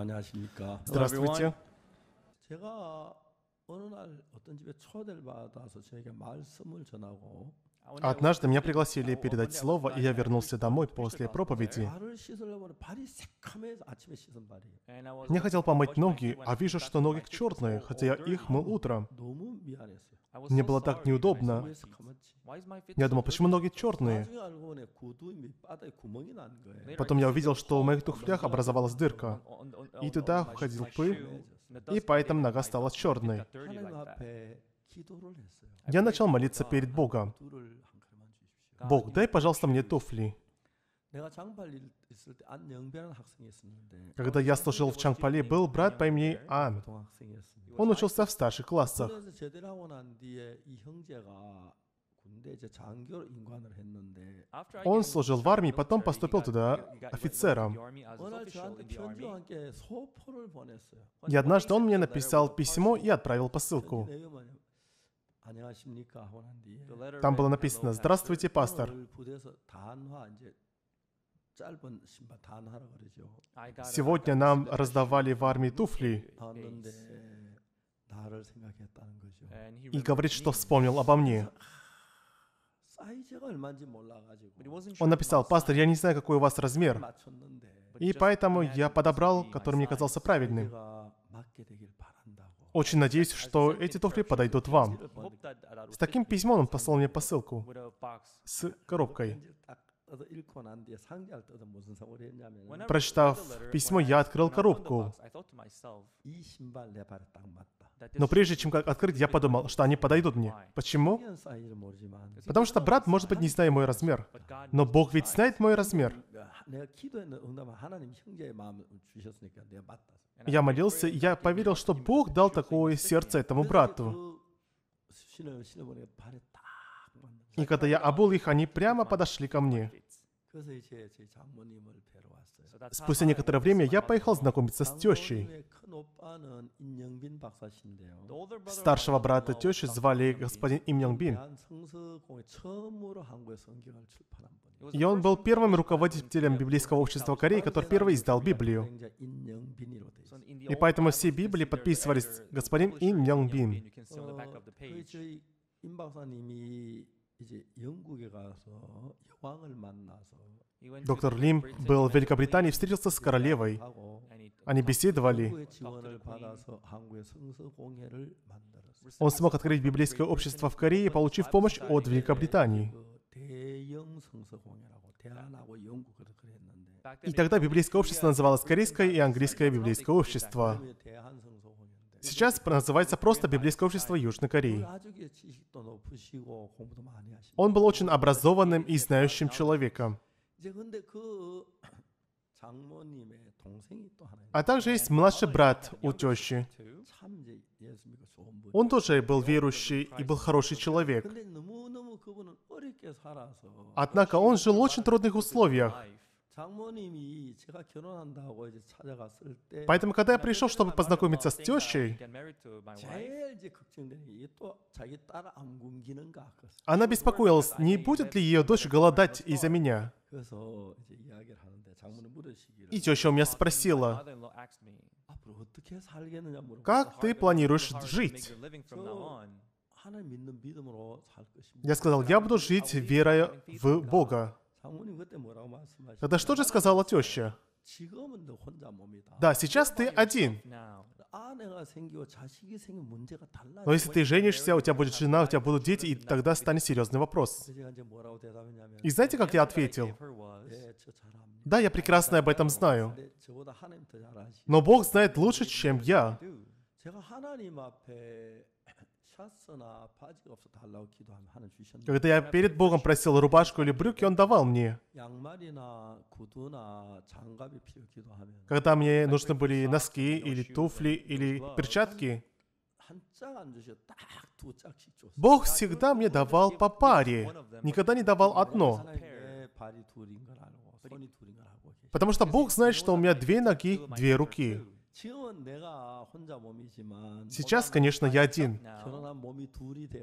안녕하십니까. з д р а 제가 어느 날 어떤 집에 초대를 받아서 저에게 말씀을 전하고 А Однажды меня пригласили передать слово, и я вернулся домой после проповеди. Я хотел помыть ноги, а вижу, что ноги к черные, хотя я их мыл утром. Мне было так неудобно. Я думал, почему ноги черные? Потом я увидел, что у моих туфлях образовалась дырка, и туда входил пыль, и поэтому нога стала черной. Я начал молиться перед Богом. Бог, дай, пожалуйста, мне туфли. Когда я служил в Чангпале, был брат по имени Ан. Он учился в старших классах. Он служил в армии, потом поступил туда офицером. И однажды он мне написал письмо и отправил посылку. Там было написано «Здравствуйте, пастор». Сегодня нам раздавали в армии туфли. И говорит, что вспомнил обо мне. Он написал, «Пастор, я не знаю, какой у вас размер, и поэтому я подобрал, который мне казался правильным». Очень надеюсь, что эти туфли подойдут вам. С таким письмом он послал мне посылку с коробкой. Прочитав письмо, я открыл коробку. Но прежде чем как открыть, я подумал, что они подойдут мне. Почему? Потому что брат, может быть, не знает мой размер. Но Бог ведь знает мой размер. Я молился, и я поверил, что Бог дал такое сердце этому брату. И когда я обул их, они прямо подошли ко мне. Спустя некоторое время я поехал знакомиться с тещей. Старшего брата тещи звали господин Им Нянг Бин. И он был первым руководителем библейского общества Кореи, который первый издал Библию. И поэтому все Библии подписывались господин Им Нянг Бин. Доктор Лим был в Великобритании, встретился с королевой. Они беседовали. Он смог открыть библейское общество в Корее, получив помощь от Великобритании. И тогда библейское общество называлось Корейское и Английское библейское общество. Сейчас называется просто Библейское общество Южной Кореи. Он был очень образованным и знающим человеком. А также есть младший брат у тещи. Он тоже был верующий и был хороший человек. Однако он жил в очень трудных условиях. Поэтому, когда я пришел, чтобы познакомиться с тещей, она беспокоилась, не будет ли ее дочь голодать из-за меня. И теща у меня спросила, как ты планируешь жить? Я сказал, я буду жить верой в Бога. Тогда что же сказала теща? Да, сейчас ты один. Но если ты женишься, у тебя будет жена, у тебя будут дети, и тогда станет серьезный вопрос. И знаете, как я ответил? Да, я прекрасно об этом знаю. Но Бог знает лучше, чем я. Когда я перед Богом просил рубашку или брюки, Он давал мне. Когда мне нужны были носки или туфли или перчатки, Бог всегда мне давал по паре, никогда не давал одно. Потому что Бог знает, что у меня две ноги, две руки. Сейчас, конечно, я один.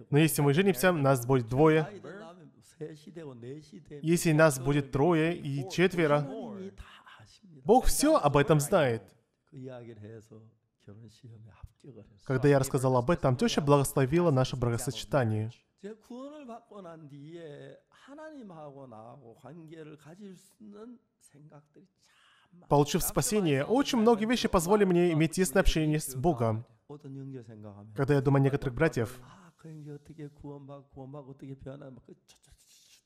Но если мы женимся, нас будет двое. Если нас будет трое и четверо, Бог все об этом знает. Когда я рассказал об этом, теща благословила наше бракосочетание. Получив спасение, очень многие вещи позволили мне иметь тесное общение с Богом. Когда я думаю о некоторых братьев,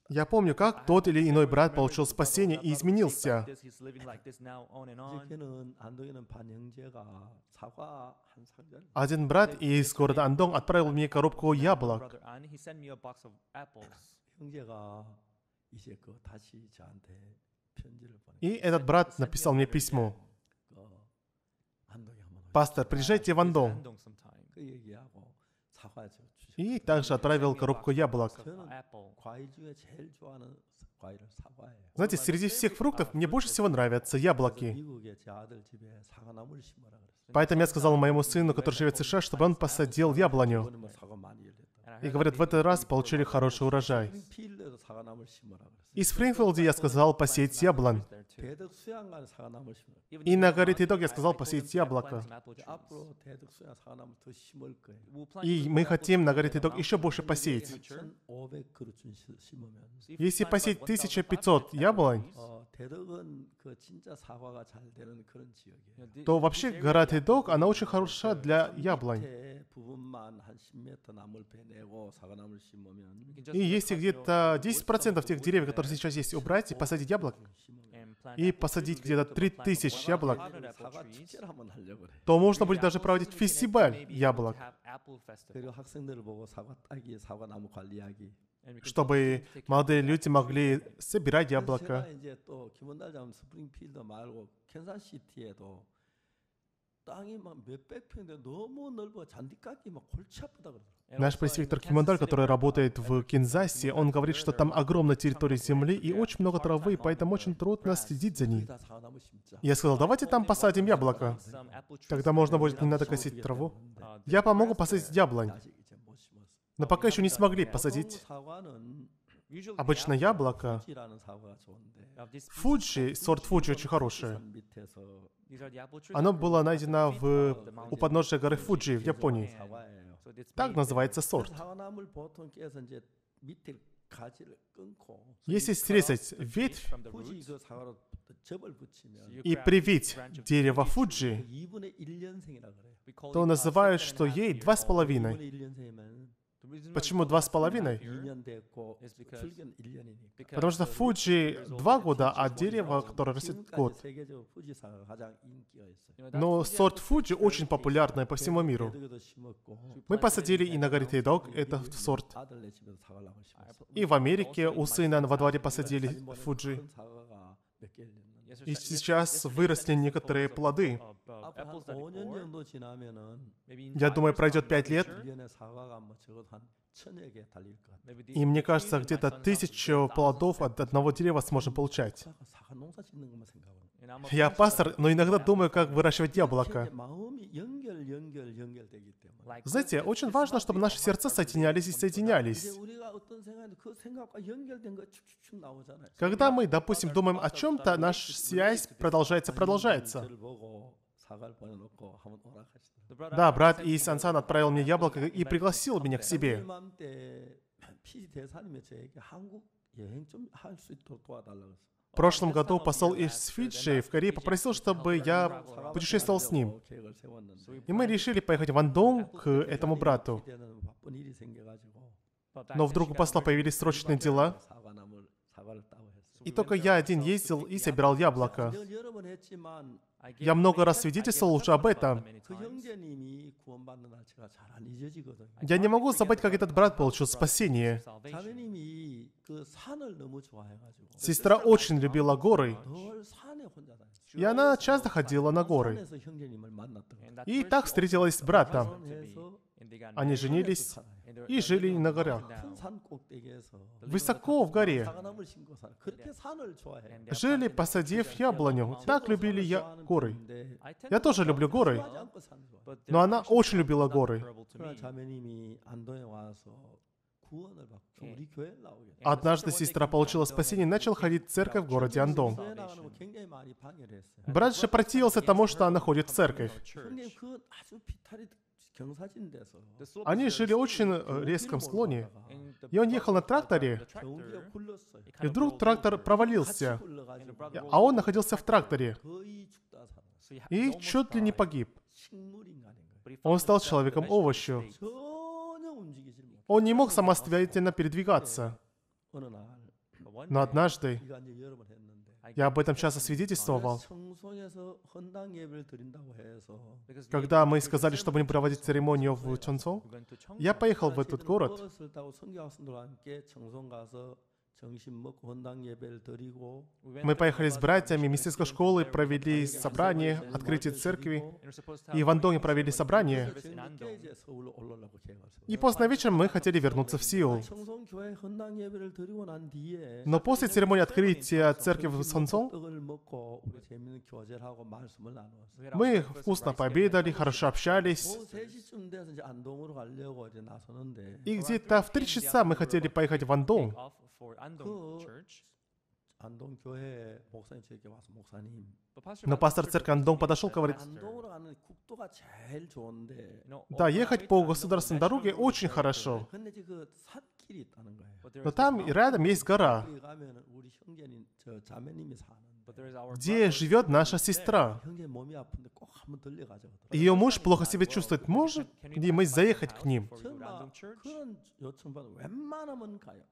я помню, как тот или иной брат получил спасение и изменился. Один брат из города Андонг отправил мне коробку яблок. И этот брат написал мне письмо. «Пастор, приезжайте в Андон». И также отправил коробку яблок. Знаете, среди всех фруктов мне больше всего нравятся яблоки. Поэтому я сказал моему сыну, который живет в США, чтобы он посадил яблоню. И говорят, в этот раз получили хороший урожай. Из Фрингфилда я сказал посеять яблон. И на горе Тедок я сказал посеять яблоко. И мы хотим на горе Тедок еще больше посеять. Если посеять 1500 яблонь, то вообще гора Тедок, она очень хороша для яблонь. И если где-то 10% тех деревьев, которые который сейчас есть, убрать и посадить яблок, и посадить где-то 3000 яблок, то можно будет даже проводить фестиваль яблок, чтобы молодые люди могли собирать яблоко. Наш поиск Кимандаль, который работает в Кинзасе, он говорит, что там огромная территория земли и очень много травы, поэтому очень трудно следить за ней. Я сказал, давайте там посадим яблоко. Тогда можно будет, не надо косить траву. Я помогу посадить яблонь. Но пока еще не смогли посадить. Обычно яблоко, фуджи, сорт фуджи очень хороший. Оно было найдено в, у подножия горы Фуджи в Японии. Так называется сорт. Если срезать ветвь и привить дерево Фуджи, то называют, что ей два с половиной. Почему два с половиной? Потому что Фуджи два года, а дерево, которое растет год. Но сорт Фуджи очень популярный по всему миру. Мы посадили и на Дог этот сорт. И в Америке у сына во дворе посадили Фуджи. И сейчас выросли некоторые плоды. Я думаю, пройдет пять лет, и мне кажется, где-то тысячу плодов от одного дерева сможем получать. Я пастор, но иногда думаю, как выращивать яблоко. Знаете, очень важно, чтобы наши сердца соединялись и соединялись. Когда мы, допустим, думаем о чем-то, наша связь продолжается, продолжается. Да, брат и Сансан отправил мне яблоко и пригласил меня к себе. В прошлом году посол из Фиджи в Корее попросил, чтобы я путешествовал с ним. И мы решили поехать в Андон к этому брату. Но вдруг у посла появились срочные дела. И только я один ездил и собирал яблоко. Я много раз свидетельствовал уже об этом. Я не могу забыть, как этот брат получил спасение. Сестра очень любила горы. И она часто ходила на горы. И так встретилась с братом. Они женились и жили на горах, высоко в горе. Жили, посадив яблоню. Так любили я горы. Я тоже люблю горы, но она очень любила горы. Однажды сестра получила спасение и начал ходить в церковь в городе Андон. Брат же противился тому, что она ходит в церковь. Они жили очень э, резком склоне, и он ехал на тракторе, и вдруг трактор провалился, а он находился в тракторе, и чуть ли не погиб. Он стал человеком овощу. Он не мог самостоятельно передвигаться. Но однажды, я об этом часто свидетельствовал. Когда мы сказали, что будем проводить церемонию в Чонсо, я поехал в этот город мы поехали с братьями мистической школы, провели собрание, открытие церкви, и в Андоне провели собрание. И поздно вечером мы хотели вернуться в Сеул. Но после церемонии открытия церкви в Сонсон мы вкусно пообедали, хорошо общались. И где-то в три часа мы хотели поехать в Андон for Andong Church. 안동 교회 목사님께 와서 목사님. Но пастор церкви Андон подошел и говорит, да, ехать по государственной дороге очень хорошо, но там и рядом есть гора где живет наша сестра. Ее ну, муж плохо себя чувствует. Может ли мы заехать к ним?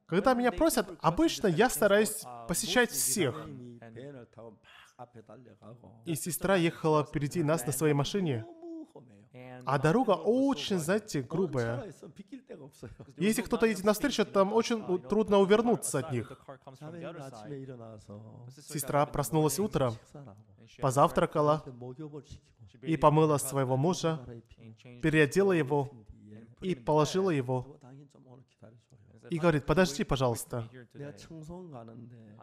Когда меня просят, обычно я стараюсь uh, посещать всех. А, И сестра ехала впереди нас на своей машине. А дорога очень, знаете, грубая. Если кто-то едет ну, на встречу, там очень трудно увернуться от них. Сестра проснулась утром, позавтракала и помыла своего мужа, переодела его и положила его. И говорит, подожди, пожалуйста.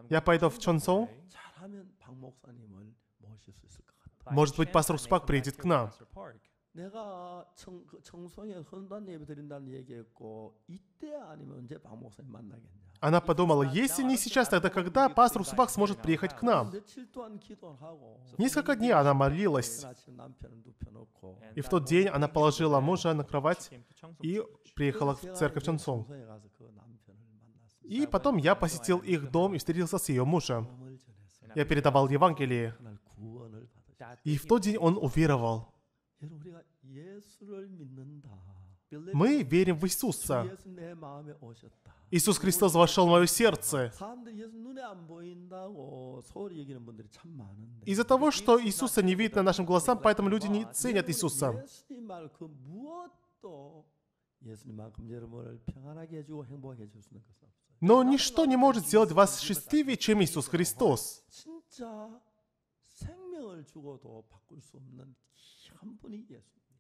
Я пойду в Чонсон. Может быть, пастор Спак приедет к нам. Она подумала, если не сейчас, тогда когда пастор Субак сможет приехать к нам? Несколько дней она молилась. И в тот день она положила мужа на кровать и приехала в церковь Чонсон. И потом я посетил их дом и встретился с ее мужем. Я передавал Евангелие. И в тот день он уверовал. Мы верим в Иисуса. Иисус Христос вошел в мое сердце. Из-за того, что Иисуса не видно нашим глазам, поэтому люди не ценят Иисуса. Но ничто не может сделать вас счастливее, чем Иисус Христос.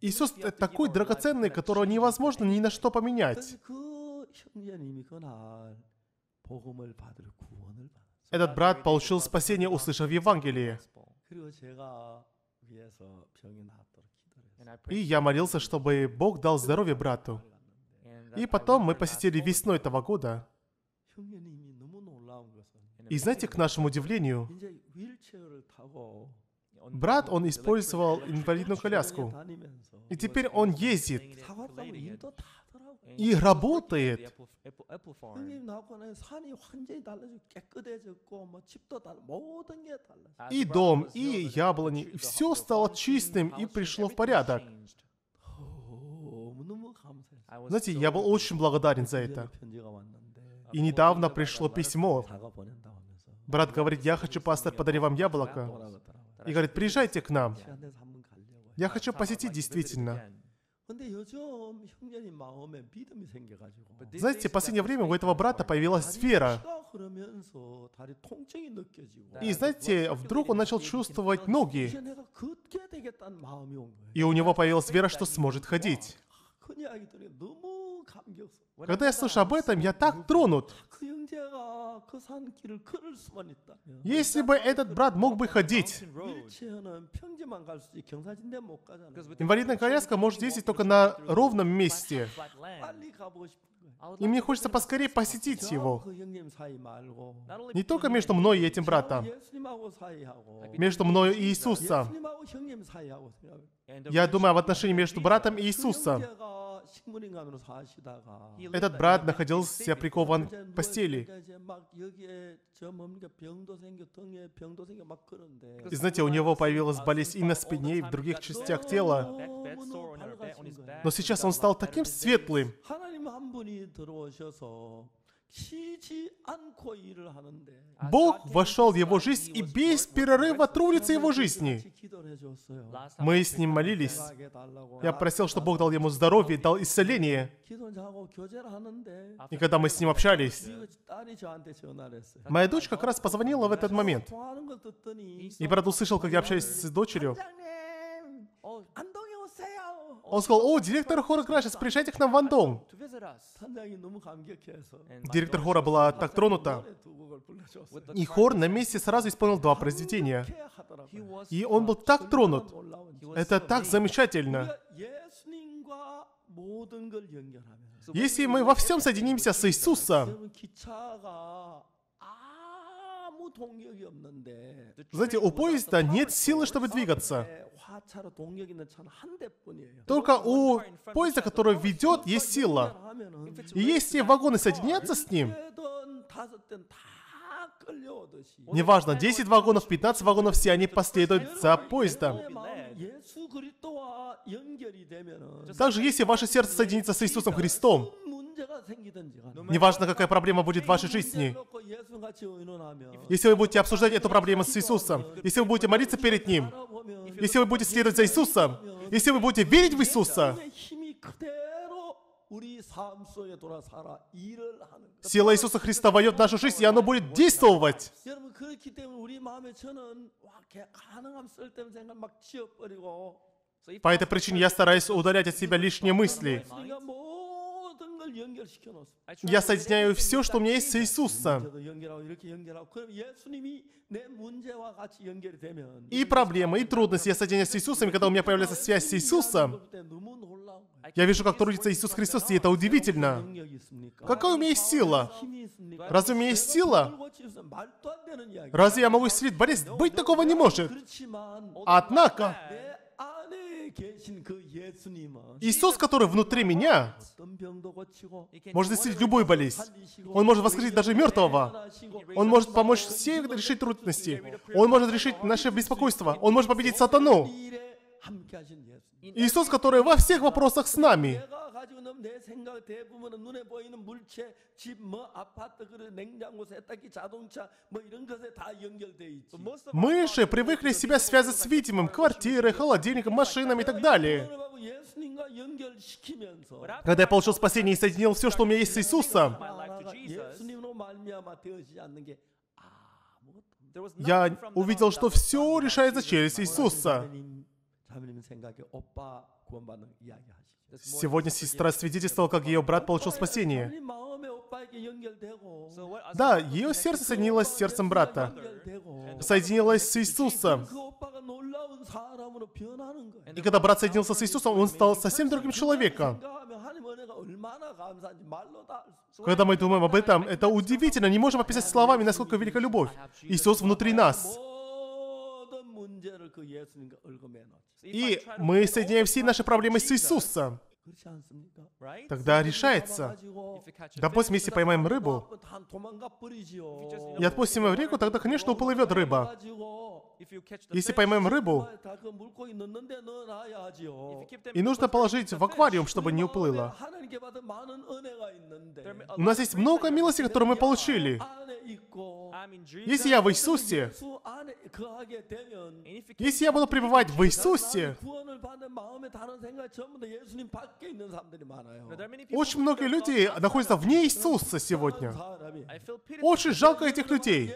Иисус — такой драгоценный, которого невозможно ни на что поменять. Этот брат получил спасение, услышав Евангелие. И я молился, чтобы Бог дал здоровье брату. И потом мы посетили весной того года. И знаете, к нашему удивлению, брат, он использовал инвалидную коляску. И теперь он ездит э, и работает. А, и дом, и яблони, все стало чистым и пришло в порядок. Ну Знаете, я был очень благодарен за это. А и недавно пришло письмо. Брат говорит, я хочу, пастор, подарить вам яблоко и говорит, приезжайте к нам. Я хочу посетить действительно. Знаете, в последнее время у этого брата появилась сфера. И знаете, вдруг он начал чувствовать ноги. И у него появилась вера, что сможет ходить. Когда я слышу об этом, я так тронут. Если бы этот брат мог бы ходить, инвалидная коляска может ездить только на ровном месте. И мне хочется поскорее посетить его. Не только между мной и этим братом, между мной и Иисусом. Я думаю об отношении между братом и Иисусом. Этот брат находился прикован к постели. И знаете, у него появилась болезнь и на спине, и в других частях тела. Но сейчас он стал таким светлым. А Бог вошел в его жизнь и без перерыва трудится его жизни. Мы с ним молились. Я просил, чтобы Бог дал ему здоровье, дал исцеление. А и когда мы с ним общались, моя дочь как раз позвонила в этот момент. И брат услышал, как я общаюсь с дочерью. Он сказал, о, директор хора Крашес, приезжайте к нам в Андом. Директор хора была так тронута. И хор на месте сразу исполнил два произведения. И он был так тронут. Это так замечательно. Если мы во всем соединимся с Иисусом, знаете, у поезда нет силы, чтобы двигаться. Только у поезда, который ведет, есть сила. И если вагоны соединятся с ним, Неважно, 10 вагонов, 15 вагонов, все они последуют за поездом. Также если ваше сердце соединится с Иисусом Христом, ну, неважно, какая проблема будет в вашей жизни. Если вы будете обсуждать эту проблему с Иисусом, если вы будете молиться перед Ним, если вы будете следовать за Иисусом, если вы будете верить в Иисуса, Сила Иисуса Христа войдет в нашу жизнь, и оно будет действовать. По этой причине я стараюсь удалять от себя лишние мысли. Я соединяю все, что у меня есть с Иисусом. И проблемы, и трудности я соединяю с Иисусом, и когда у меня появляется связь с Иисусом, я вижу, как трудится Иисус Христос, и это удивительно. Какая у меня есть сила? Разве у меня есть сила? Разве я могу исцелить болезнь? Быть такого не может. Однако, Иисус, который внутри меня, может исцелить любую болезнь. Он может воскресить даже мертвого. Он может помочь всем решить трудности. Он может решить наше беспокойство. Он может победить сатану. Иисус, который во всех вопросах с нами. 가지고 있는 내 생각 대부분은 눈에 보이는 물체, 집, 뭐 아파트, 그런 냉장고, 세탁기, 자동차 뭐 이런 것에 다 연결돼 있지. Мы же привыкли себя связывать с видимым, квартиры, холодильником, машинами и так далее. Когда я получил спасение и соединил все, что у меня есть с Иисусом, я увидел, что все решается через Иисуса. Сегодня сестра свидетельствовала, как ее брат получил спасение. Да, ее сердце соединилось с сердцем брата. Соединилось с Иисусом. И когда брат соединился с Иисусом, он стал совсем другим человеком. Когда мы думаем об этом, это удивительно. Не можем описать словами, насколько велика любовь. Иисус внутри нас. И мы соединяем все наши проблемы с Иисусом тогда решается. Допустим, если поймаем рыбу и отпустим ее в реку, тогда, конечно, уплывет рыба. Если поймаем рыбу, и нужно положить в аквариум, чтобы не уплыла. У нас есть много милости, которые мы получили. Если я в Иисусе, если я буду пребывать в Иисусе, очень многие люди находятся вне Иисуса сегодня. Очень жалко этих людей.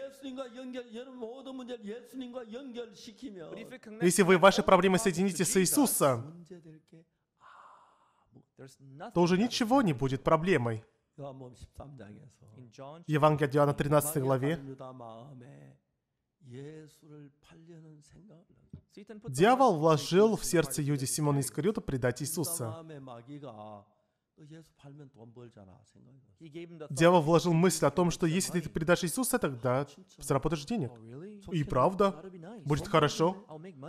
Если вы ваши проблемы соедините с Иисусом, то уже ничего не будет проблемой. Евангелие от Иоанна 13 главе Дьявол вложил в сердце Юди Симона Искариота предать Иисуса. Дьявол вложил мысль о том, что если ты предашь Иисуса, тогда заработаешь денег. Oh, ну и правда, будет хорошо.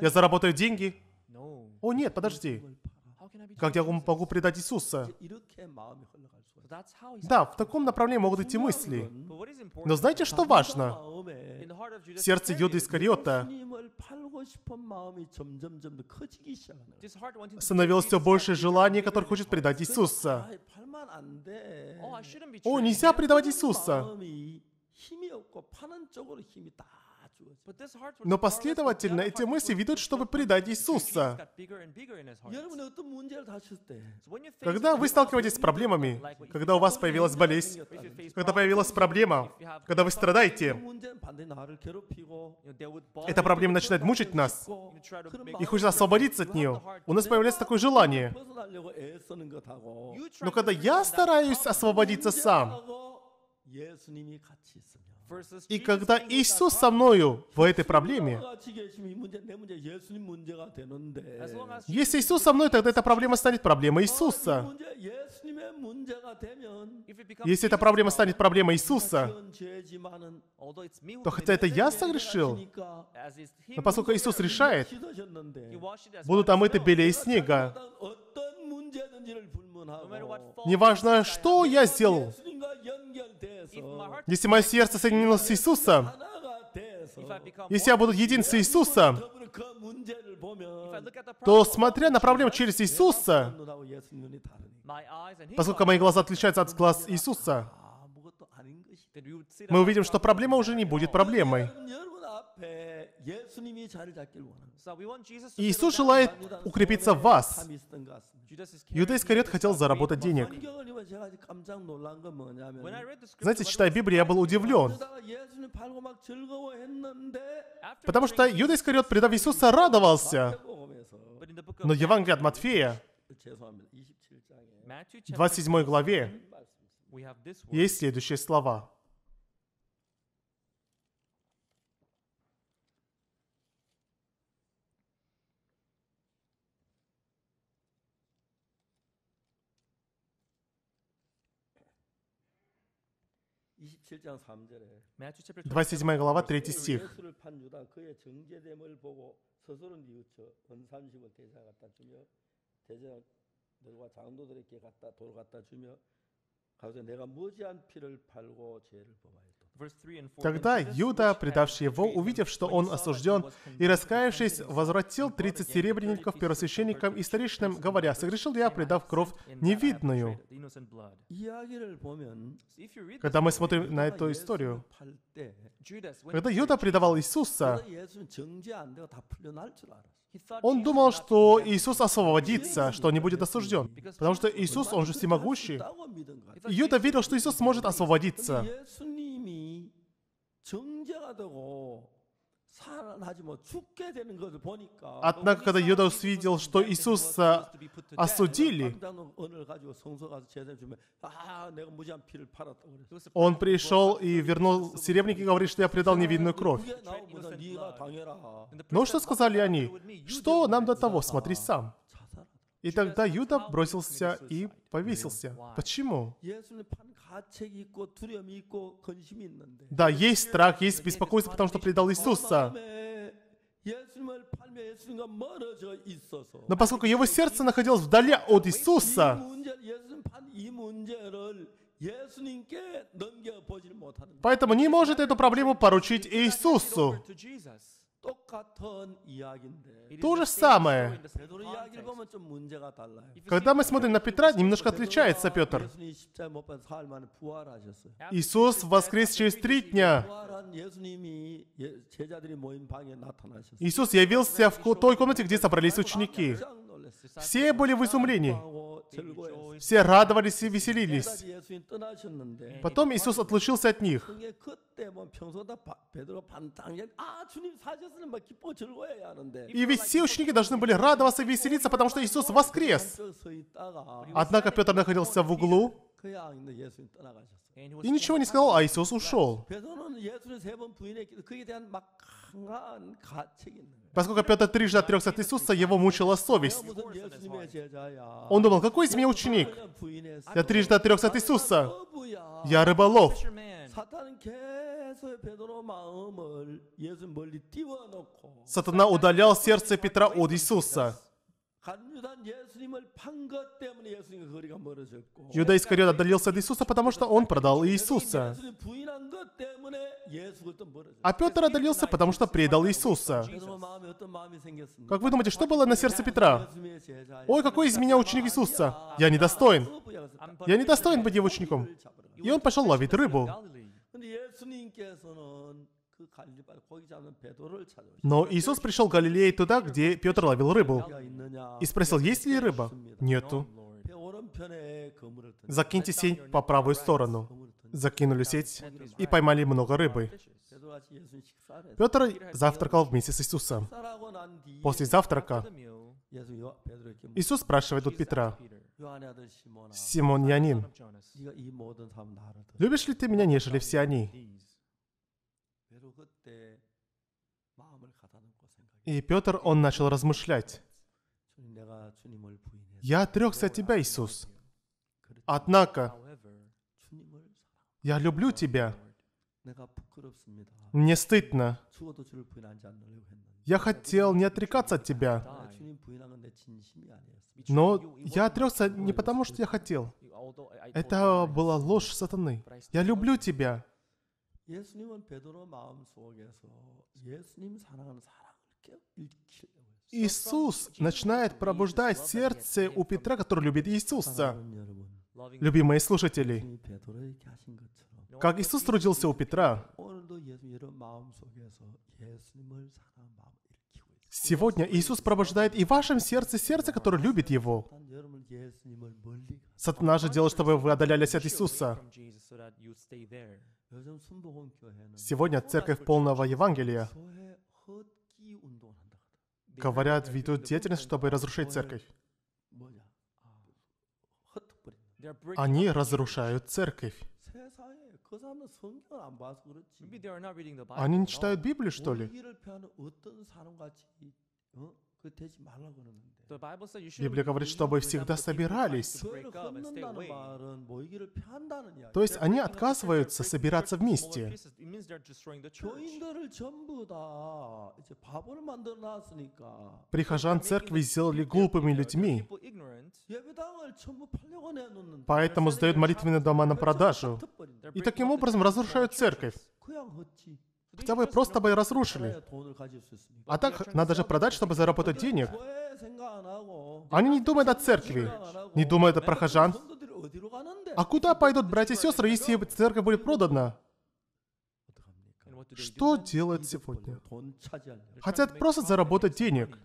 Я заработаю деньги. О нет, подожди. Как я могу предать Иисуса? Да, в таком направлении могут идти мысли. Но знаете, что важно? В сердце Юда Искариота становилось все больше желаний, которое хочет предать Иисуса. Oh, О, нельзя предавать Иисуса. Но последовательно эти мысли ведут, чтобы предать Иисуса. Когда вы сталкиваетесь с проблемами, когда у вас появилась болезнь, когда появилась проблема, когда вы страдаете, эта проблема начинает мучить нас, и хочется освободиться от нее. У нас появляется такое желание. Но э когда я стараюсь освободиться сам, э и когда Иисус со мною в этой проблеме, если Иисус со мной, тогда эта проблема станет проблемой Иисуса. Если эта проблема uh, станет проблемой Иисуса, то хотя это я согрешил, но поскольку Иисус решает, будут омыты белее снега. Неважно, что я сделал, если мое сердце соединилось с Иисусом, если я буду един с Иисусом, то смотря на проблему через Иисуса, поскольку мои глаза отличаются от глаз Иисуса, мы увидим, что проблема уже не будет проблемой. Иисус желает укрепиться в вас. Юдейский Искариот хотел заработать денег. Знаете, читая Библию, я был удивлен. Потому что Юдейский Искариот, предав Иисуса, радовался. Но Евангелие от Матфея, 27 главе, есть следующие слова. 27 глава, 3 стих. 가서 내가 무지한 피를 팔고 죄를 범하였 Тогда Юда, предавший его, увидев, что он осужден, и раскаявшись, возвратил 30 серебряников первосвященникам и старейшинам, говоря, «Согрешил я, предав кровь невидную». Когда мы смотрим на эту историю, когда Юда предавал Иисуса, он думал, что Иисус освободится, что он не будет осужден. Потому что Иисус, он же всемогущий. Юда верил, что Иисус сможет освободиться. Однако, когда Юдас видел, что Иисуса осудили, он пришел и вернул серебряник и говорит, что я предал невинную кровь. Но что сказали они? Что нам до того? Смотри сам. И тогда Юда бросился и повесился. Почему? Да, есть страх, есть беспокойство, потому что предал Иисуса. Но поскольку его сердце находилось вдали от Иисуса, поэтому не может эту проблему поручить Иисусу. То же самое. Когда мы смотрим на Петра, немножко отличается Петр. Иисус воскрес через три дня. Иисус явился в той комнате, где собрались ученики. Все были в изумлении. Все радовались и веселились. Потом Иисус отлучился от них. И ведь все ученики должны были радоваться и веселиться, потому что Иисус воскрес. Однако Петр находился в углу, и ничего не сказал, а Иисус ушел. Поскольку Петр трижды отрекся от Иисуса, его мучила совесть. А Он думал, какой из меня ученик? Я трижды отрекся от а Иисуса. Я рыболов. Сатана удалял сердце Петра от Иисуса. Юда Искариот отдалился от Иисуса, потому что он продал Иисуса. А Петр отдалился, потому что предал Иисуса. Как вы думаете, что было на сердце Петра? «Ой, какой из меня ученик Иисуса! Я недостоин! Я недостоин быть его учеником!» И он пошел ловить рыбу. Но Иисус пришел к Галилею туда, где Петр ловил рыбу, и спросил, есть ли рыба? Нету. Закиньте сеть по правую сторону. Закинули сеть и поймали много рыбы. Петр завтракал вместе с Иисусом. После завтрака Иисус спрашивает у Петра, «Симон Янин, любишь ли ты меня, нежели все они?» И Петр, он начал размышлять. «Я отрекся от Тебя, Иисус. Однако, я люблю Тебя. Мне стыдно. Я хотел не отрекаться от Тебя. Но я отрекся не потому, что я хотел. Это была ложь сатаны. Я люблю Тебя. Иисус начинает пробуждать сердце у Петра, который любит Иисуса. Любимые слушатели, как Иисус трудился у Петра, Сегодня Иисус пробуждает и в вашем сердце сердце, которое любит Его. Сатана же делает, чтобы вы отдалялись от Иисуса. Сегодня церковь полного Евангелия говорят, ведут деятельность, чтобы разрушить церковь. Они разрушают церковь. Они не читают Библию, что ли? Библия говорит, чтобы всегда собирались. То есть они отказываются собираться вместе. Прихожан церкви сделали глупыми людьми, поэтому сдают молитвенные дома на продажу и таким образом разрушают церковь. Хотя бы просто бы разрушили. А так надо же продать, чтобы заработать денег. «Э, Они не думают о церкви, не думают о прохожан. А куда пойдут братья и сестры, если церковь будет продана? Что делают сегодня? Хотят просто заработать денег.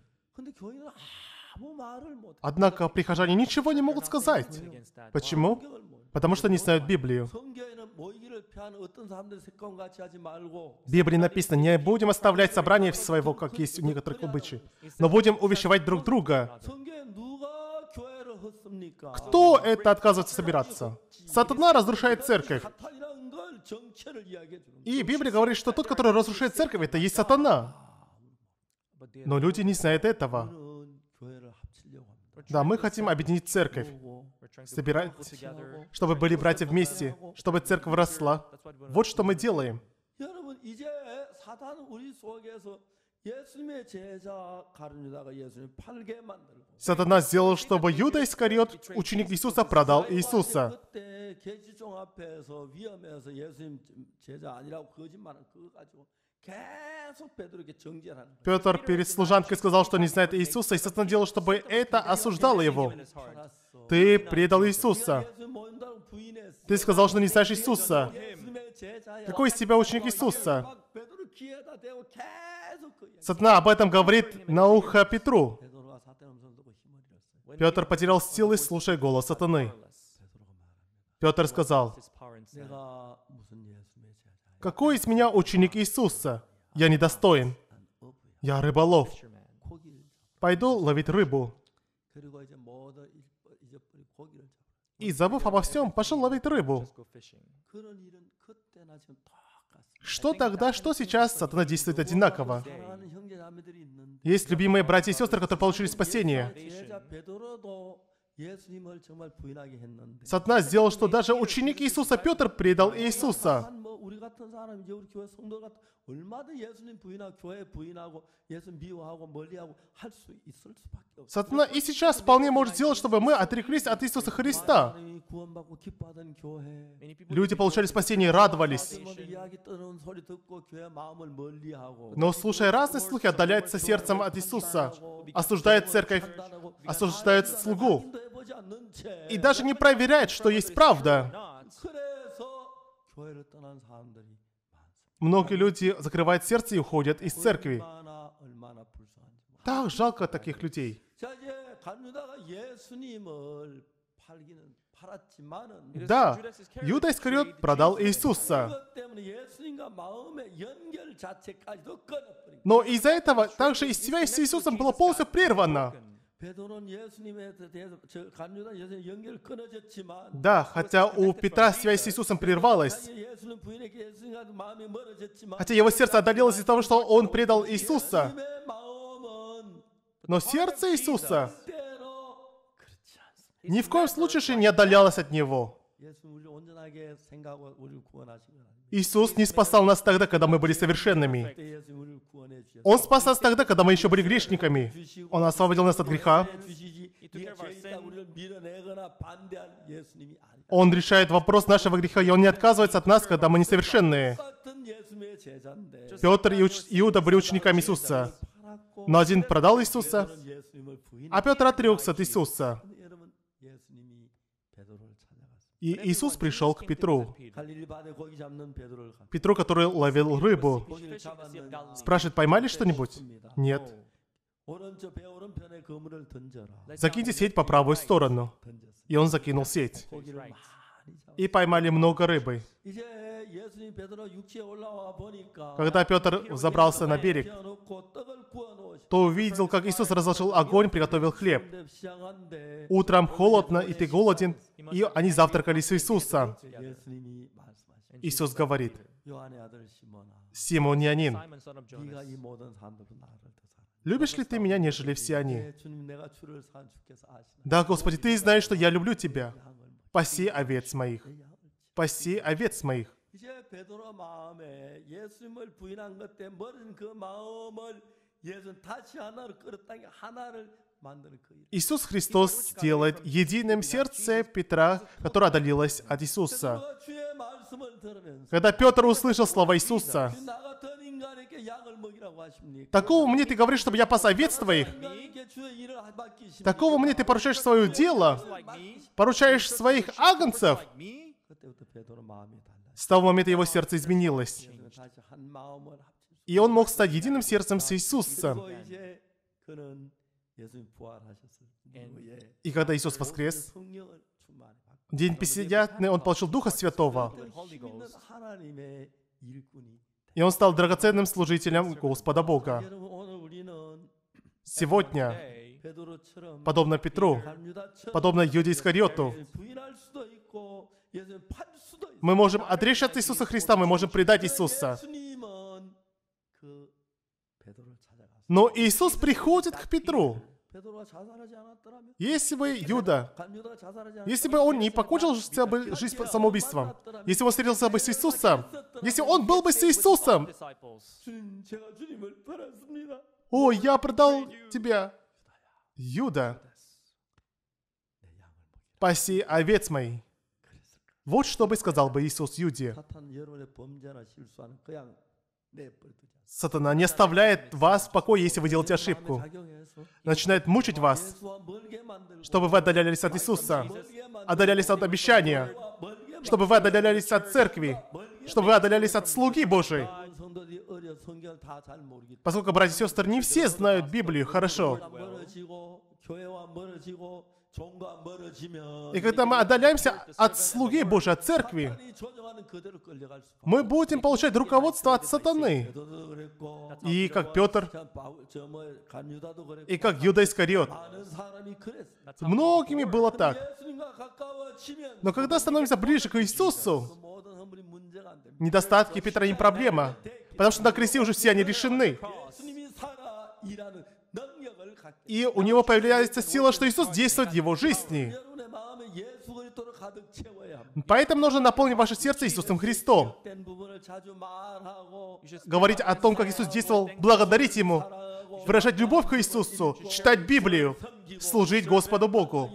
Однако прихожане ничего не могут сказать. Почему? потому что не знают Библию. Библии написано, не будем оставлять собрание своего, как есть у некоторых обычаи, но будем увещевать друг друга. Кто это отказывается собираться? Сатана разрушает церковь. И Библия говорит, что тот, который разрушает церковь, это есть сатана. Но люди не знают этого. Да, мы хотим объединить церковь собирать, чтобы были братья вместе, чтобы церковь росла. Вот что мы делаем. Сатана сделал, чтобы Юда Искариот, ученик Иисуса, продал Иисуса. Петр перед служанкой сказал, что не знает Иисуса, и сатан делал, чтобы это осуждало его. Ты предал Иисуса. Ты сказал, что не знаешь Иисуса. Какой из тебя ученик Иисуса? Сатана об этом говорит на ухо Петру. Петр потерял силы, слушая голос сатаны. Петр сказал, какой из меня ученик Иисуса? Я недостоин. Я рыболов. Пойду ловить рыбу. И забыв обо всем, пошел ловить рыбу. Что тогда, что сейчас, сатана действует одинаково. Есть любимые братья и сестры, которые получили спасение. Сатна сделал, что даже ученик Иисуса Петр предал Иисуса. Сатана и сейчас вполне может сделать, чтобы мы отреклись от Иисуса Христа. Люди получали спасение и радовались. Но, слушая разные слухи, отдаляется сердцем от Иисуса, осуждает церковь, осуждает слугу, и даже не проверяет, что есть правда. Многие люди закрывают сердце и уходят из церкви. Так жалко таких людей. Да, Юда Искариот продал Иисуса. Но из-за этого также и связь с Иисусом была полностью прервана. Да, хотя у Петра связь с Иисусом прервалась. Хотя его сердце отдалилось из-за того, что он предал Иисуса. Но сердце Иисуса ни в коем случае не отдалялось от него. Иисус не спасал нас тогда, когда мы были совершенными. Он спас нас тогда, когда мы еще были грешниками. Он освободил нас от греха. Он решает вопрос нашего греха, и Он не отказывается от нас, когда мы несовершенные. Петр и Иуда были учениками Иисуса. Но один продал Иисуса, а Петр отрекся от Иисуса. И Иисус пришел к Петру. Петру, который ловил рыбу. Спрашивает, поймали что-нибудь? Нет. Закиньте сеть по правую сторону. И он закинул сеть и поймали много рыбы. Когда Петр взобрался на берег, то увидел, как Иисус разложил огонь, приготовил хлеб. Утром холодно, и ты голоден, и они завтракали с Иисусом. Иисус говорит, Симонянин, любишь ли ты меня, нежели все они? Да, Господи, Ты знаешь, что я люблю Тебя паси овец моих, паси овец моих. Иисус Христос делает единым сердце Петра, которое отдалилось от Иисуса. Когда Петр услышал слова Иисуса, «Такого мне ты говоришь, чтобы я пас овец твоих? Такого мне ты поручаешь свое дело? Поручаешь своих агнцев?» С того момента его сердце изменилось. И он мог стать единым сердцем с Иисусом. И когда Иисус воскрес, день Пятидесятный он получил Духа Святого. И он стал драгоценным служителем Господа Бога. Сегодня, подобно Петру, подобно Юде Искариоту, мы можем отречься от Иисуса Христа, мы можем предать Иисуса. Но Иисус приходит к Петру. Если бы Юда, если бы он не покончил бы жизнь самоубийством, если бы он встретился бы с Иисусом, если он был бы с Иисусом, «О, я продал тебя, Юда, паси овец мои». Вот что бы сказал бы Иисус Юде. Сатана не оставляет вас в покое, если вы делаете ошибку. Начинает мучить вас, чтобы вы отдалялись от Иисуса, отдалялись от обещания, чтобы вы отдалялись от церкви, чтобы вы отдалялись от слуги Божьей, Поскольку, братья и сестры, не все знают Библию хорошо. И когда мы отдаляемся от слуги Божьей, от церкви, мы будем получать руководство от сатаны. И как Петр, и как Юда Искариот. Многими было так. Но когда становимся ближе к Иисусу, недостатки Петра не проблема. Потому что на кресте уже все они решены и у него появляется сила, что Иисус действует в его жизни. Поэтому нужно наполнить ваше сердце Иисусом Христом. Говорить о том, как Иисус действовал, благодарить Ему, выражать любовь к Иисусу, читать Библию, служить Господу Богу.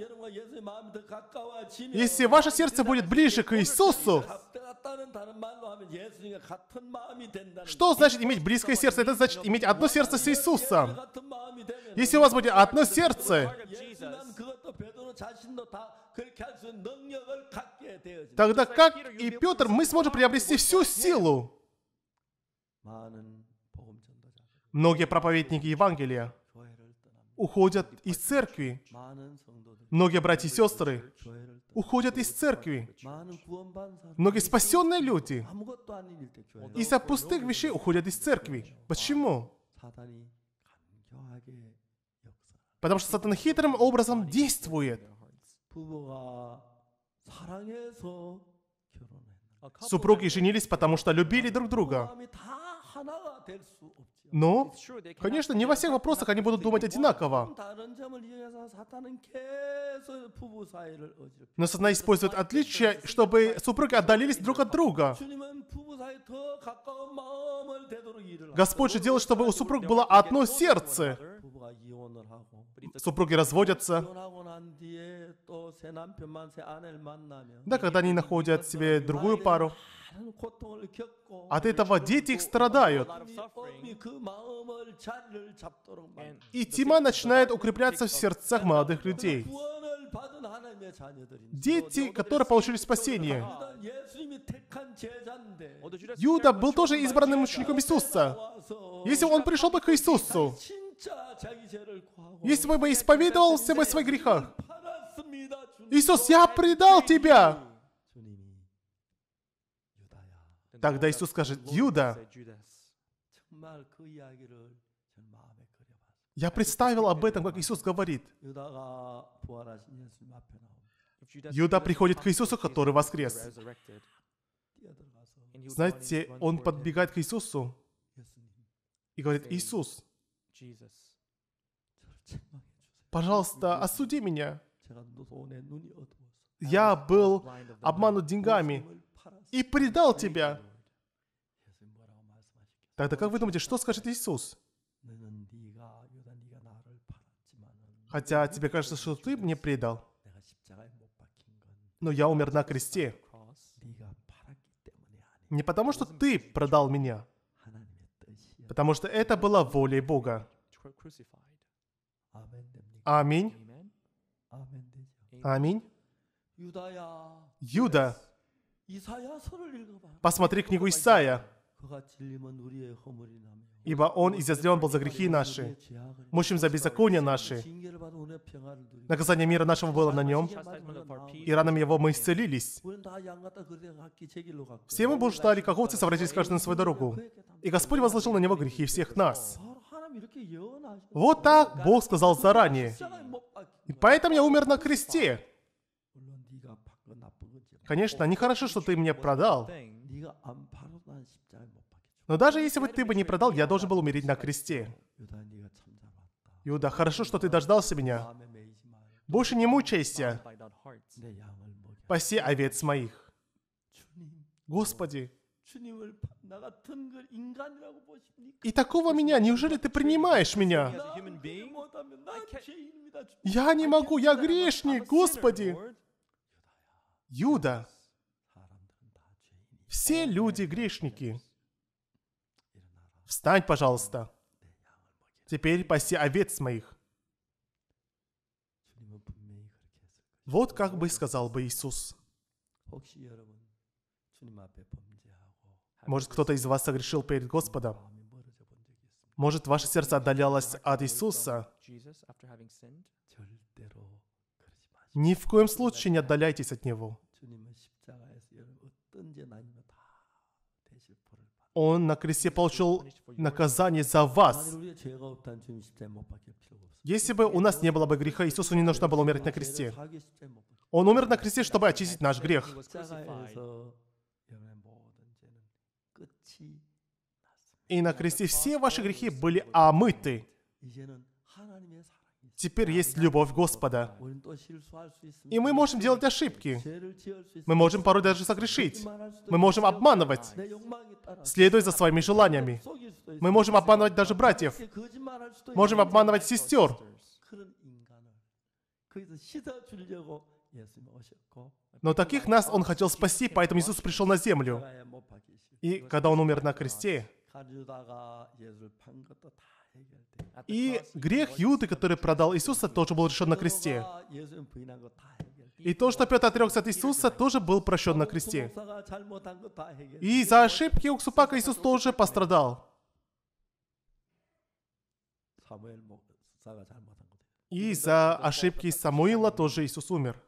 Если ваше сердце будет ближе к Иисусу, что значит иметь близкое сердце? Это значит иметь одно сердце с Иисусом. Если у вас будет одно сердце, тогда как и Петр, мы сможем приобрести всю силу. Многие проповедники Евангелия уходят из церкви. Многие братья и сестры уходят из церкви. Многие спасенные люди из-за пустых вещей уходят из церкви. Почему? Потому что сатана хитрым образом действует. Супруги женились, потому что любили друг друга. Но, конечно, не во всех вопросах они будут думать одинаково. Но сатана использует отличия, чтобы супруги отдалились друг от друга. Господь же делает, чтобы у супруг было одно сердце. Супруги разводятся. Да, когда они находят себе другую пару. От этого дети их страдают. И тьма начинает укрепляться в сердцах молодых людей. Дети, которые получили спасение. Юда был тоже избранным учеником Иисуса. Если он пришел бы к Иисусу, если бы исповедовал все бы свои грехах, Иисус, я предал тебя! Тогда Иисус скажет, «Юда, я представил об этом, как Иисус говорит. Юда приходит к Иисусу, который воскрес. Знаете, он подбегает к Иисусу и говорит, «Иисус, пожалуйста, осуди меня. Я был обманут деньгами и предал тебя. Тогда как вы думаете, что скажет Иисус? Хотя тебе кажется, что ты мне предал, но я умер на кресте. Не потому, что ты продал меня, потому что это была волей Бога. Аминь. Аминь. Юда, посмотри книгу Исаия. Ибо Он изъязвлен был за грехи наши, мужчим за беззаконие наши. Наказание мира нашего было на Нем, и ранами Его мы исцелились. Все мы блуждали, как овцы, совратились каждый на свою дорогу. И Господь возложил на Него грехи всех нас. Вот так Бог сказал заранее. И поэтому я умер на кресте. Конечно, нехорошо, что ты меня продал. Но даже если бы ты бы не продал, я должен был умереть на кресте. Иуда, хорошо, что ты дождался меня. Больше не мучайся. Паси овец моих. Господи. И такого меня, неужели ты принимаешь меня? Я не могу, я грешник, Господи. Юда, все люди грешники. Встань, пожалуйста. Теперь паси овец моих. Вот как бы сказал бы Иисус. Может, кто-то из вас согрешил перед Господом? Может, ваше сердце отдалялось от Иисуса? Ни в коем случае не отдаляйтесь от Него. Он на кресте получил наказание за вас. Если бы у нас не было бы греха, Иисусу не нужно было умирать на кресте. Он умер на кресте, чтобы очистить наш грех. И на кресте все ваши грехи были омыты теперь есть любовь Господа. И мы можем делать ошибки. Мы можем порой даже согрешить. Мы можем обманывать, следуя за своими желаниями. Мы можем обманывать даже братьев. Можем обманывать сестер. Но таких нас Он хотел спасти, поэтому Иисус пришел на землю. И когда Он умер на кресте, и грех Юты, который продал Иисуса, тоже был решен на кресте. И то, что Петр отрекся от Иисуса, тоже был прощен на кресте. И за ошибки Уксупака Иисус тоже пострадал. И за ошибки Самуила тоже Иисус умер.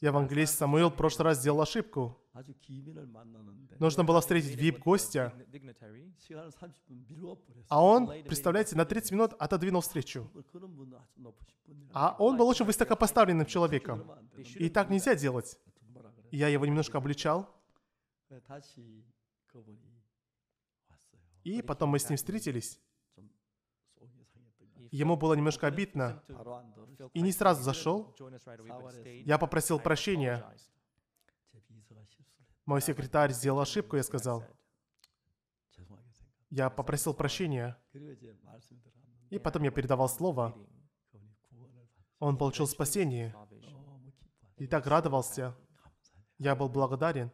Евангелист Самуил в прошлый раз сделал ошибку. Нужно было встретить VIP-гостя, а он, представляете, на 30 минут отодвинул встречу. А он был очень высокопоставленным человеком. И так нельзя делать. Я его немножко обличал. И потом мы с ним встретились. Ему было немножко обидно. И не сразу зашел. Я попросил прощения. Мой секретарь сделал ошибку, я сказал. Я попросил прощения. И потом я передавал слово. Он получил спасение. И так радовался. Я был благодарен.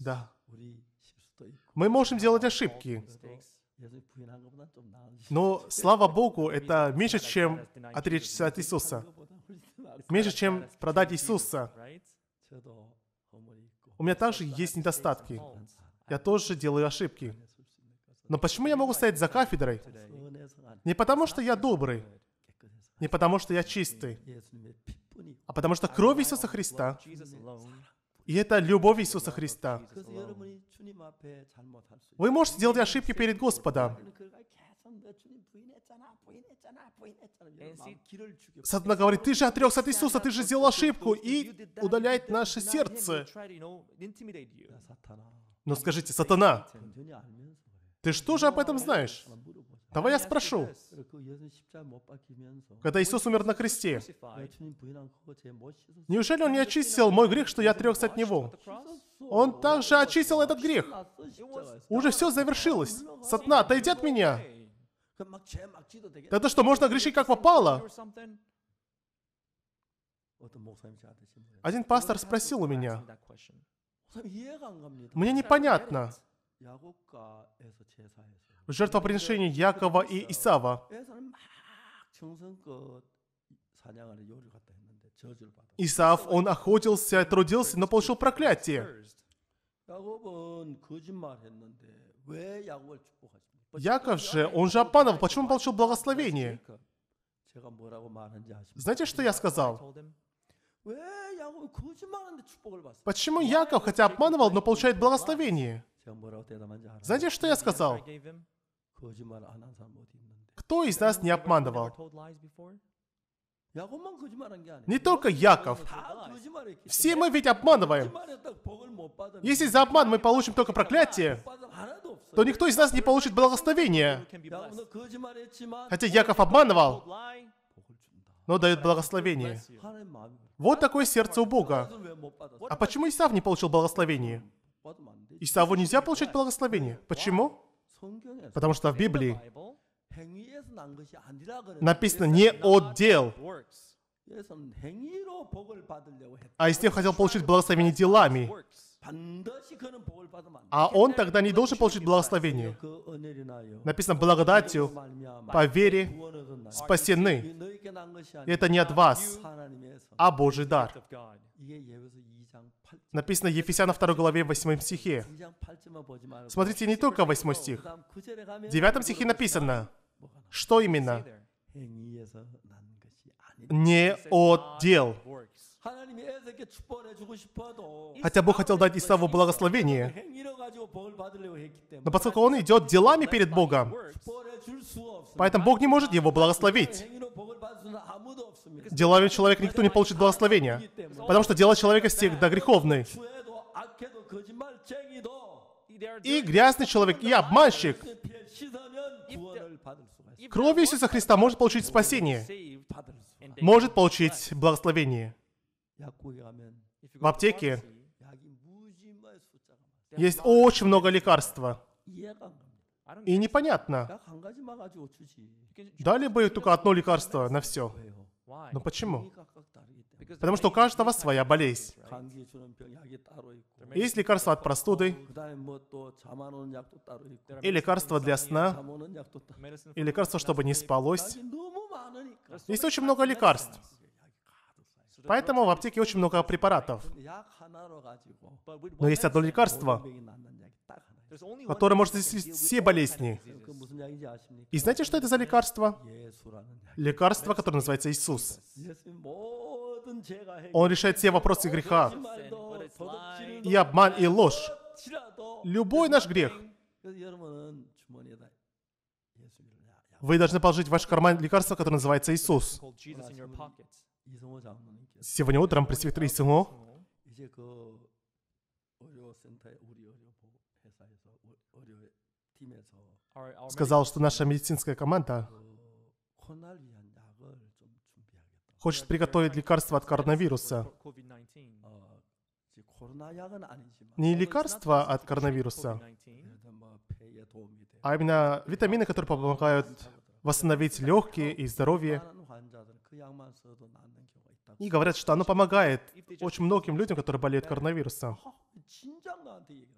Да. Мы можем делать ошибки. Но, слава Богу, это меньше, чем отречься от Иисуса. Меньше, чем продать Иисуса. У меня также есть недостатки. Я тоже делаю ошибки. Но почему я могу стоять за кафедрой? Не потому, что я добрый, не потому, что я чистый, а потому что кровь Иисуса Христа и это любовь Иисуса Христа. Вы можете делать ошибки перед Господом, Сатана говорит, ты же отрекся от Иисуса, ты же сделал ошибку и удаляет наше сердце. Но скажите, сатана, ты что же об этом знаешь? Давай я спрошу. Когда Иисус умер на кресте, неужели Он не очистил мой грех, что я отрекся от Него? Он также очистил этот грех. Уже все завершилось. Сатна, отойди от меня. Да это что, можно грешить как попало? Один пастор спросил у меня, мне непонятно, в жертвоприношении Якова и Исава. Исав, он охотился, трудился, но получил проклятие. Яков же, он же обманывал, почему он получил благословение? Знаете, что я сказал? Почему Яков, хотя обманывал, но получает благословение? Знаете, что я сказал? Кто из нас не обманывал? Не только Яков. Все мы ведь обманываем. Если за обман мы получим только проклятие, то никто из нас не получит благословения. Хотя Яков обманывал, но дает благословение. Вот такое сердце у Бога. А почему Исав не получил благословение? Исаву нельзя получать благословение. Почему? Потому что в Библии Написано не от дел, а если хотел получить благословение делами, а он тогда не должен получить благословение. Написано, благодатью по вере спасены. Это не от вас, а Божий дар. Написано Ефесяна 2 главе 8 стихе. Смотрите не только 8 стих. В 9 стихе написано, что именно? Не от дел. Хотя Бог хотел дать Исаву благословение. Но поскольку он идет делами перед Богом, поэтому Бог не может его благословить. Делами человека никто не получит благословения, потому что дела человека всегда греховны. И грязный человек, и обманщик, Кровь Иисуса Христа может получить спасение, может получить благословение. В аптеке есть очень много лекарства. И непонятно. Дали бы только одно лекарство на все. Но почему? Потому что у каждого своя болезнь. Есть лекарство от простуды, и лекарство для сна, и лекарство, чтобы не спалось. Есть очень много лекарств. Поэтому в аптеке очень много препаратов. Но есть одно лекарство, которое может исцелить все болезни. И знаете, что это за лекарство? Лекарство, которое называется Иисус. Он решает все вопросы греха и обман, и ложь. Любой наш грех. Вы должны положить в ваш карман лекарство, которое называется Иисус. Сегодня утром пресвитер Исумо сказал, что наша медицинская команда хочет приготовить лекарство от коронавируса. Не лекарство от коронавируса, а именно витамины, которые помогают восстановить легкие и здоровье. И говорят, что оно помогает очень многим людям, которые болеют коронавирусом.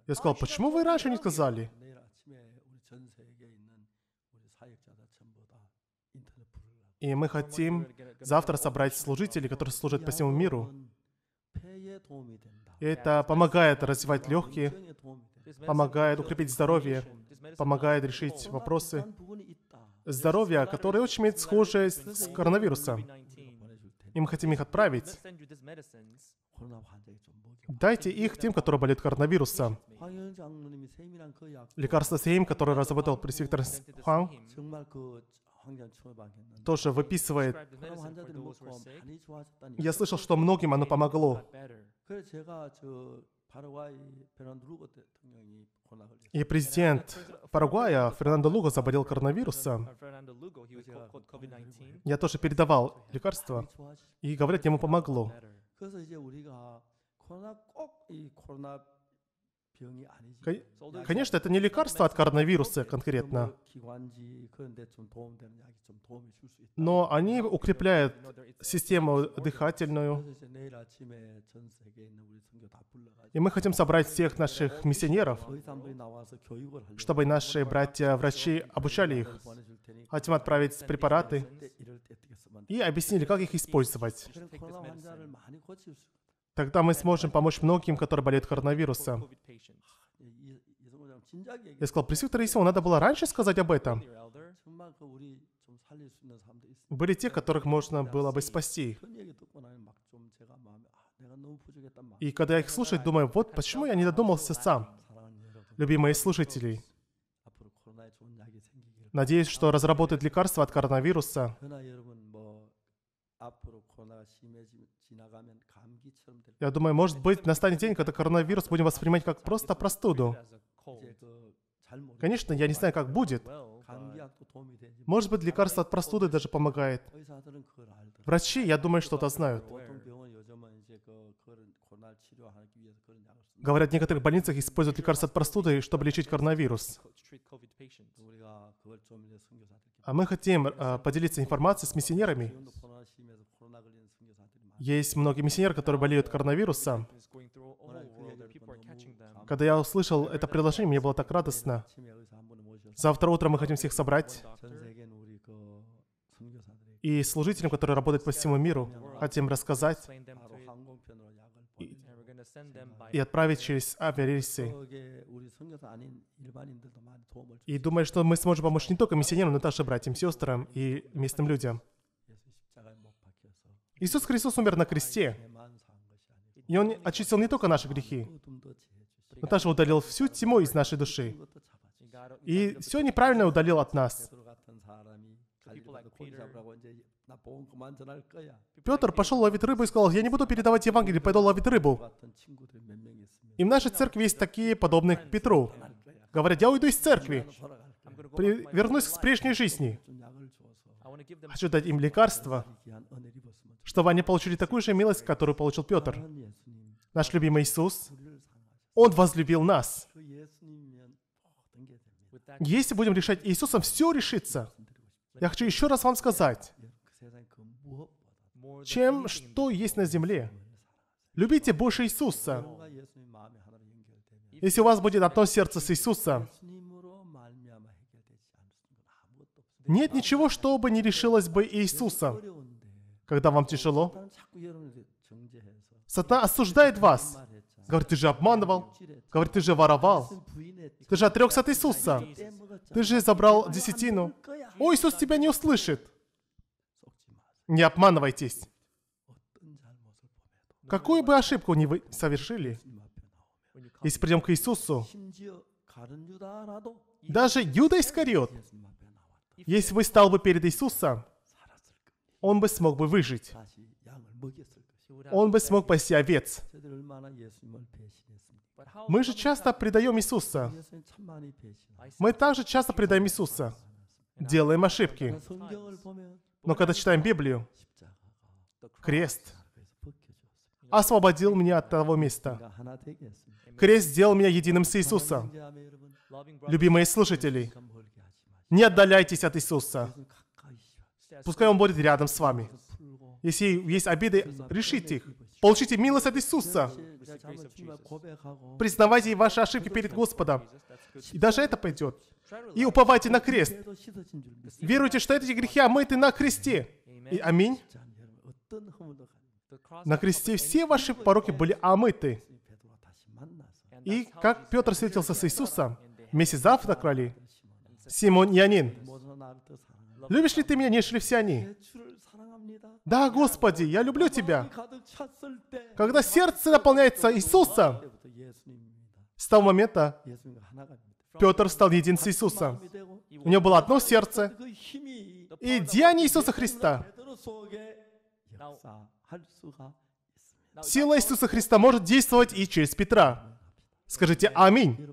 Я сказал, почему вы раньше не сказали? И мы хотим завтра собрать служителей, которые служат по всему миру. это помогает развивать легкие, помогает укрепить здоровье, помогает решить вопросы здоровья, которые очень имеют схожесть с коронавирусом. И мы хотим их отправить. Дайте их тем, которые болеют коронавирусом. Лекарство Сейм, которое разработал пресвитер Хуан, тоже выписывает. Я слышал, что многим оно помогло. И президент Парагвая Фернандо Луго заболел коронавирусом. Uh, Я тоже передавал лекарства, и, говорят, ему помогло. Конечно, это не лекарство от коронавируса конкретно, но они укрепляют систему дыхательную. И мы хотим собрать всех наших миссионеров, чтобы наши братья-врачи обучали их. Хотим отправить препараты и объяснили, как их использовать. Тогда мы сможем помочь многим, которые болеют коронавирусом. Я сказал, пресвитер Исио, надо было раньше сказать об этом. Были те, которых можно было бы спасти. И когда я их слушаю, думаю, вот почему я не додумался сам. Любимые слушатели, надеюсь, что разработают лекарства от коронавируса. Я думаю, может быть, настанет день, когда коронавирус будем воспринимать как просто простуду. Конечно, я не знаю, как будет. Может быть, лекарство от простуды даже помогает. Врачи, я думаю, что-то знают. Говорят, в некоторых больницах используют лекарства от простуды, чтобы лечить коронавирус. А мы хотим э, поделиться информацией с миссионерами. Есть многие миссионеры, которые болеют коронавирусом. Когда я услышал это предложение, мне было так радостно. Завтра утром мы хотим всех собрать. И служителям, которые работают по всему миру, хотим рассказать и, и отправить через авиарейсы. И думаю, что мы сможем помочь не только миссионерам, но также братьям, сестрам и местным людям. Иисус Христос умер на кресте, и Он очистил не только наши грехи, но также удалил всю тьму из нашей души. И все неправильно удалил от нас. Петр пошел ловить рыбу и сказал, я не буду передавать Евангелие, пойду ловить рыбу. И в нашей церкви есть такие, подобные к Петру. Говорят, я уйду из церкви, вернусь к прежней жизни. Хочу дать им лекарства, чтобы они получили такую же милость, которую получил Петр. Наш любимый Иисус, Он возлюбил нас. Если будем решать Иисусом, все решится. Я хочу еще раз вам сказать, чем что есть на земле. Любите больше Иисуса. Если у вас будет одно сердце с Иисусом, нет ничего, что бы не решилось бы Иисусом когда вам тяжело. Сатана осуждает вас. Говорит, ты же обманывал. Говорит, ты же воровал. Ты же отрекся от Иисуса. Ты же забрал десятину. О, Иисус тебя не услышит. Не обманывайтесь. Какую бы ошибку ни вы совершили, если придем к Иисусу, даже Юда Искариот, если бы стал бы перед Иисусом, он бы смог бы выжить. Он бы смог пасти овец. Мы же часто предаем Иисуса. Мы также часто предаем Иисуса. Делаем ошибки. Но когда читаем Библию, крест освободил меня от того места. Крест сделал меня единым с Иисусом. Любимые слушатели, не отдаляйтесь от Иисуса. Пускай Он будет рядом с вами. Если есть обиды, решите их. Получите милость от Иисуса. Признавайте ваши ошибки перед Господом. И даже это пойдет. И уповайте на крест. Веруйте, что эти грехи омыты на кресте. И аминь. На кресте все ваши пороки были омыты. И как Петр встретился с Иисусом, вместе завтракали, Симон Янин. Любишь ли ты меня, нежели все они? Да, Господи, я люблю Тебя. Когда сердце наполняется Иисусом, с того момента Петр стал един с Иисусом. У него было одно сердце. И деяние Иисуса Христа. Сила Иисуса Христа может действовать и через Петра. Скажите «Аминь».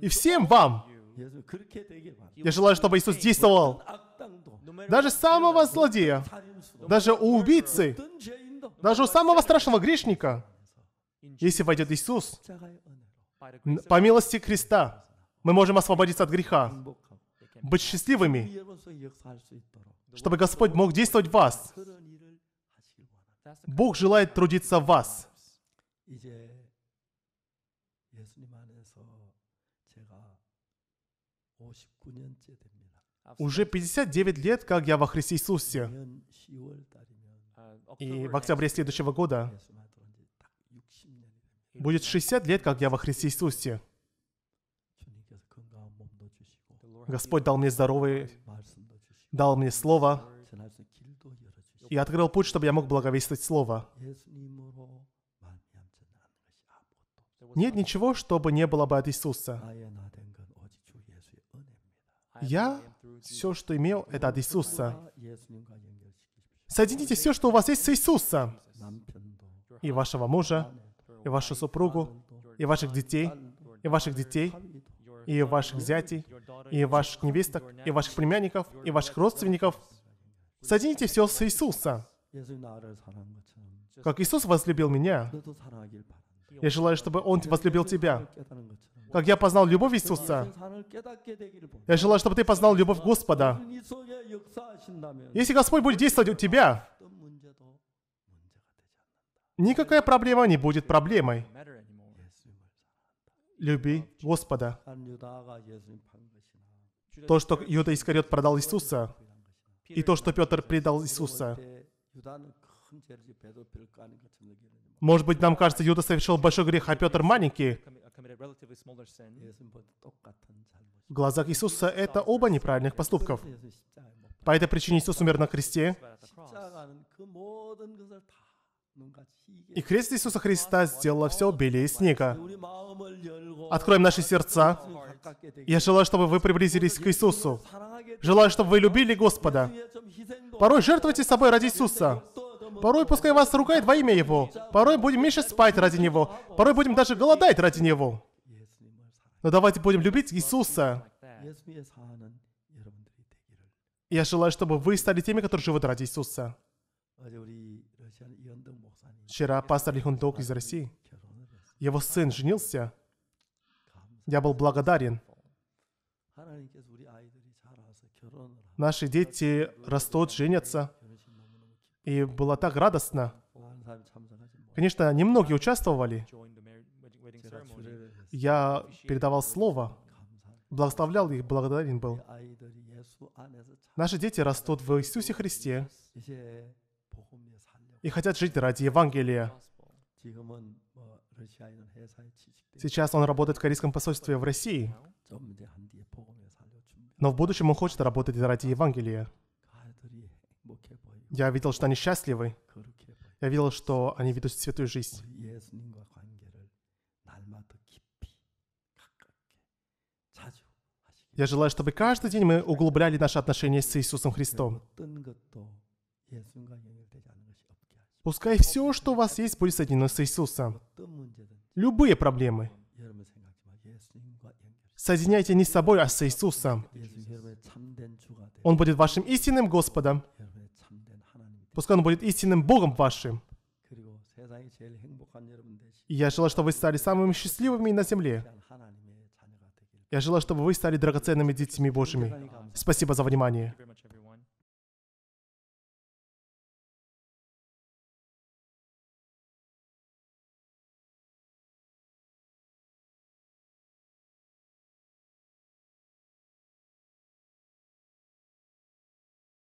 И всем вам. Я желаю, чтобы Иисус действовал даже самого злодея, даже у убийцы, даже у самого страшного грешника, если войдет Иисус, по милости Христа, мы можем освободиться от греха, быть счастливыми, чтобы Господь мог действовать в вас. Бог желает трудиться в вас. А Уже 59 лет, как я во Христе Иисусе. И в октябре следующего года будет 60 лет, как я во Христе Иисусе. Господь дал мне здоровый, дал мне Слово и открыл путь, чтобы я мог благовествовать Слово. Нет ничего, чтобы не было бы от Иисуса. Я все, что имел, это от Иисуса. Соедините все, что у вас есть с Иисуса И вашего мужа, и вашу супругу, и ваших детей, и ваших детей, и ваших зятей, и ваших невесток, и ваших племянников, и ваших родственников. Соедините все с Иисуса, Как Иисус возлюбил меня, я желаю, чтобы Он возлюбил тебя как я познал любовь Иисуса. Я желаю, чтобы ты познал любовь Господа. Если Господь будет действовать у тебя, никакая проблема не будет проблемой. Люби Господа. То, что Юда Искариот продал Иисуса, и то, что Петр предал Иисуса. Может быть, нам кажется, Юда совершил большой грех, а Петр маленький. В глазах Иисуса это оба неправильных поступков. По этой причине Иисус умер на кресте. И крест Иисуса Христа сделал все белее снега. Откроем наши сердца. Я желаю, чтобы вы приблизились к Иисусу. Желаю, чтобы вы любили Господа. Порой жертвуйте собой ради Иисуса. Порой пускай вас ругает во имя Его. Порой будем меньше спать ради Него. Порой будем даже голодать ради Него. Но давайте будем любить Иисуса. Я желаю, чтобы вы стали теми, которые живут ради Иисуса. Вчера пастор Лихундок из России, его сын женился. Я был благодарен. Наши дети растут, женятся и было так радостно. Конечно, немногие участвовали. Я передавал слово, благословлял их, благодарен был. Наши дети растут в Иисусе Христе и хотят жить ради Евангелия. Э, Сейчас он работает в корейском посольстве в России, но в будущем он хочет работать ради Евангелия. Я видел, что они счастливы. Я видел, что они ведут святую жизнь. Я желаю, чтобы каждый день мы углубляли наши отношения с Иисусом Христом. Пускай все, что у вас есть, будет соединено с Иисусом. Любые проблемы. Соединяйте не с собой, а с Иисусом. Он будет вашим истинным Господом Пускай Он будет истинным Богом вашим. я желаю, чтобы вы стали самыми счастливыми на земле. Я желаю, чтобы вы стали драгоценными детьми Божьими. Спасибо за внимание.